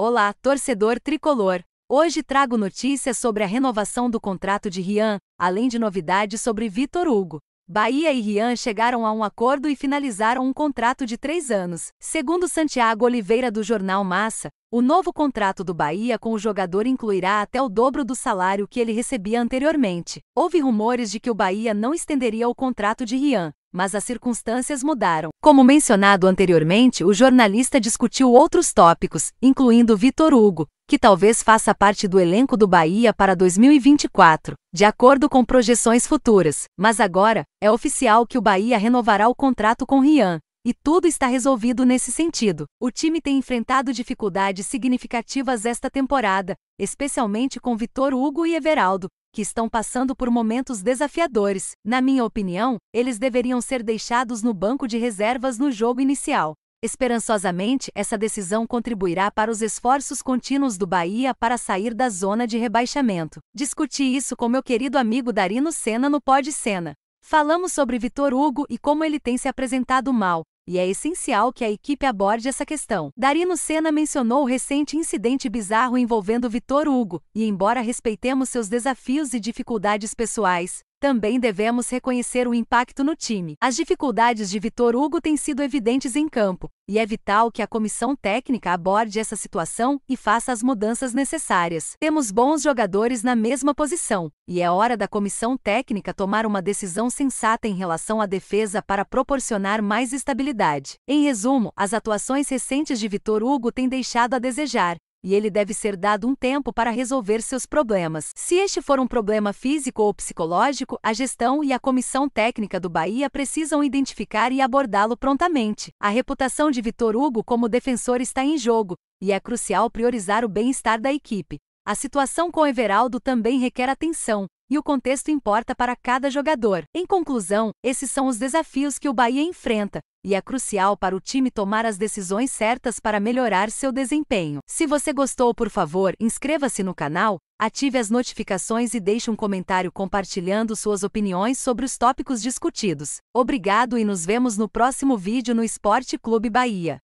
Olá, torcedor tricolor! Hoje trago notícias sobre a renovação do contrato de Rian, além de novidades sobre Vitor Hugo. Bahia e Rian chegaram a um acordo e finalizaram um contrato de três anos. Segundo Santiago Oliveira do jornal Massa, o novo contrato do Bahia com o jogador incluirá até o dobro do salário que ele recebia anteriormente. Houve rumores de que o Bahia não estenderia o contrato de Rian, mas as circunstâncias mudaram. Como mencionado anteriormente, o jornalista discutiu outros tópicos, incluindo Vitor Hugo, que talvez faça parte do elenco do Bahia para 2024, de acordo com projeções futuras. Mas agora, é oficial que o Bahia renovará o contrato com Rian. E tudo está resolvido nesse sentido. O time tem enfrentado dificuldades significativas esta temporada, especialmente com Vitor Hugo e Everaldo, que estão passando por momentos desafiadores. Na minha opinião, eles deveriam ser deixados no banco de reservas no jogo inicial. Esperançosamente, essa decisão contribuirá para os esforços contínuos do Bahia para sair da zona de rebaixamento. Discuti isso com meu querido amigo Darino Senna no Pod Senna. Falamos sobre Vitor Hugo e como ele tem se apresentado mal, e é essencial que a equipe aborde essa questão. Darino Senna mencionou o recente incidente bizarro envolvendo Vitor Hugo, e embora respeitemos seus desafios e dificuldades pessoais, também devemos reconhecer o impacto no time. As dificuldades de Vitor Hugo têm sido evidentes em campo, e é vital que a comissão técnica aborde essa situação e faça as mudanças necessárias. Temos bons jogadores na mesma posição, e é hora da comissão técnica tomar uma decisão sensata em relação à defesa para proporcionar mais estabilidade. Em resumo, as atuações recentes de Vitor Hugo têm deixado a desejar, e ele deve ser dado um tempo para resolver seus problemas. Se este for um problema físico ou psicológico, a gestão e a comissão técnica do Bahia precisam identificar e abordá-lo prontamente. A reputação de Vitor Hugo como defensor está em jogo, e é crucial priorizar o bem-estar da equipe. A situação com Everaldo também requer atenção, e o contexto importa para cada jogador. Em conclusão, esses são os desafios que o Bahia enfrenta, e é crucial para o time tomar as decisões certas para melhorar seu desempenho. Se você gostou, por favor, inscreva-se no canal, ative as notificações e deixe um comentário compartilhando suas opiniões sobre os tópicos discutidos. Obrigado e nos vemos no próximo vídeo no Esporte Clube Bahia.